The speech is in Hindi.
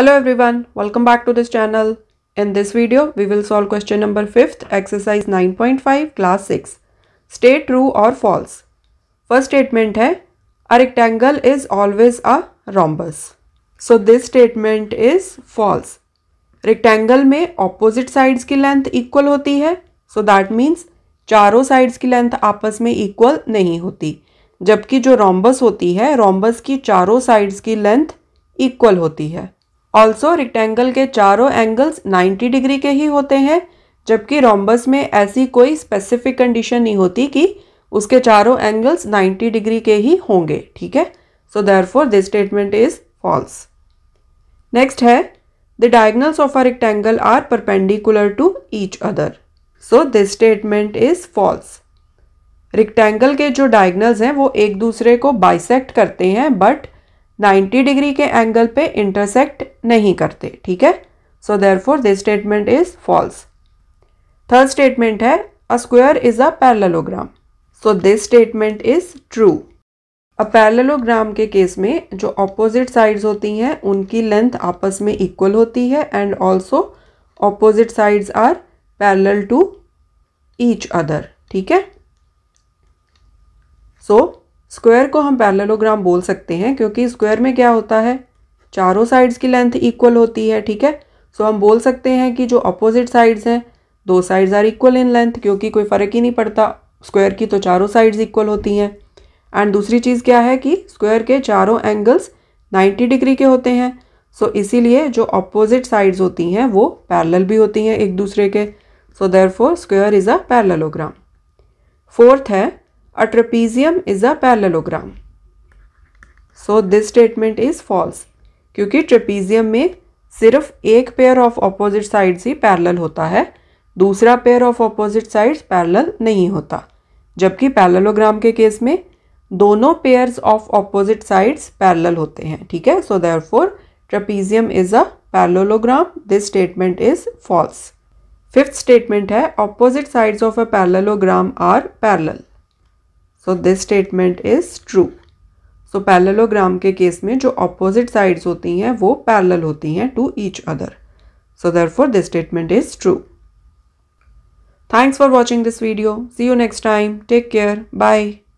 Hello everyone, welcome back to this channel. In this video, we will solve question number 5th, exercise 9.5, class 6. State true or false. First statement hai, a rectangle is always a rhombus. So this statement is false. Rectangle में opposite sides की length equal होती है. So that means चारों sides की length आपस में equal नहीं होती. जबकि जो rhombus होती है, rhombus की चारों sides की length equal होती है. ऑल्सो रिक्टेंगल के चारों एंगल्स 90 डिग्री के ही होते हैं जबकि रोम्बस में ऐसी कोई स्पेसिफिक कंडीशन नहीं होती कि उसके चारों एंगल्स 90 डिग्री के ही होंगे ठीक है so there this statement is false next है the diagonals of a rectangle are perpendicular to each other so this statement is false rectangle के जो डायगनल्स हैं वो एक दूसरे को बाइसेक्ट करते हैं बट 90 डिग्री के एंगल पे इंटरसेक्ट नहीं करते ठीक है so therefore this statement is false third statement है a square is a parallelogram so this statement is true a parallelogram के केस में जो ऑपोजिट साइड्स होती हैं उनकी लेंथ आपस में इक्वल होती है and also opposite sides are parallel to each other ठीक है सो स्क्वायर को हम पैरेललोग्राम बोल सकते हैं क्योंकि स्क्वायर में क्या होता है चारों साइड्स की लेंथ इक्वल होती है ठीक है सो हम बोल सकते हैं कि जो अपोजिट साइड्स हैं दो sides are equal in length क्योंकि कोई फ़र्क ही नहीं पड़ता स्क्वायर की तो चारों साइड्स इक्वल होती हैं एंड दूसरी चीज़ क्या है कि स्क्वायर के चारों एंगल्स 90 डिग्री के होते हैं सो so, इसीलिए जो अपोजिट साइड्स होती हैं वो पैरेलल भी होती हैं एक दूसरे के so therefore square is a parallelogram fourth है A trapezium is a parallelogram. So this statement is false. क्योंकि ट्रेपीजियम में सिर्फ एक पेयर ऑफ ऑपोजिट साइड्स ही पैरेलल होता है दूसरा pair of opposite sides parallel नहीं होता जबकि पैरेललोग्राम के केस में दोनों pairs of opposite sides parallel होते हैं ठीक है so therefore trapezium is a parallelogram this statement is false fifth statement है opposite sides of a parallelogram are parallel so this statement is true so parallelogram के केस में जो ऑपोजिट साइड्स होती हैं वो पैरल होती हैं to each other so therefore this statement is true thanks for watching this video see you next time take care bye